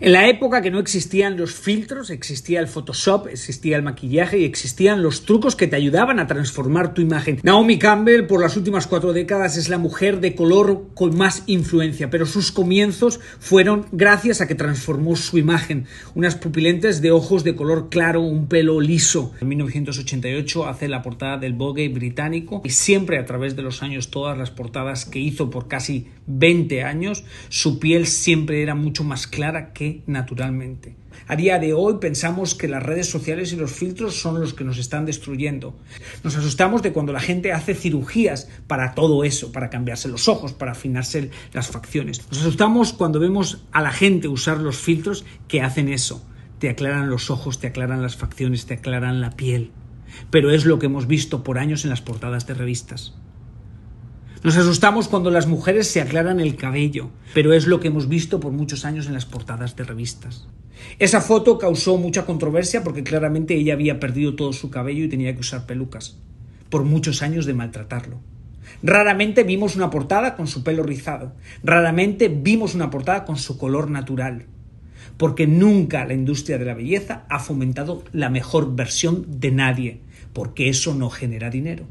En la época que no existían los filtros, existía el Photoshop, existía el maquillaje y existían los trucos que te ayudaban a transformar tu imagen. Naomi Campbell por las últimas cuatro décadas es la mujer de color con más influencia, pero sus comienzos fueron gracias a que transformó su imagen. Unas pupilentes de ojos de color claro, un pelo liso. En 1988 hace la portada del Vogue británico y siempre a través de los años todas las portadas que hizo por casi 20 años, su piel siempre era mucho más clara que naturalmente. A día de hoy pensamos que las redes sociales y los filtros son los que nos están destruyendo. Nos asustamos de cuando la gente hace cirugías para todo eso, para cambiarse los ojos, para afinarse las facciones. Nos asustamos cuando vemos a la gente usar los filtros que hacen eso. Te aclaran los ojos, te aclaran las facciones, te aclaran la piel. Pero es lo que hemos visto por años en las portadas de revistas. Nos asustamos cuando las mujeres se aclaran el cabello, pero es lo que hemos visto por muchos años en las portadas de revistas. Esa foto causó mucha controversia porque claramente ella había perdido todo su cabello y tenía que usar pelucas, por muchos años de maltratarlo. Raramente vimos una portada con su pelo rizado, raramente vimos una portada con su color natural, porque nunca la industria de la belleza ha fomentado la mejor versión de nadie, porque eso no genera dinero.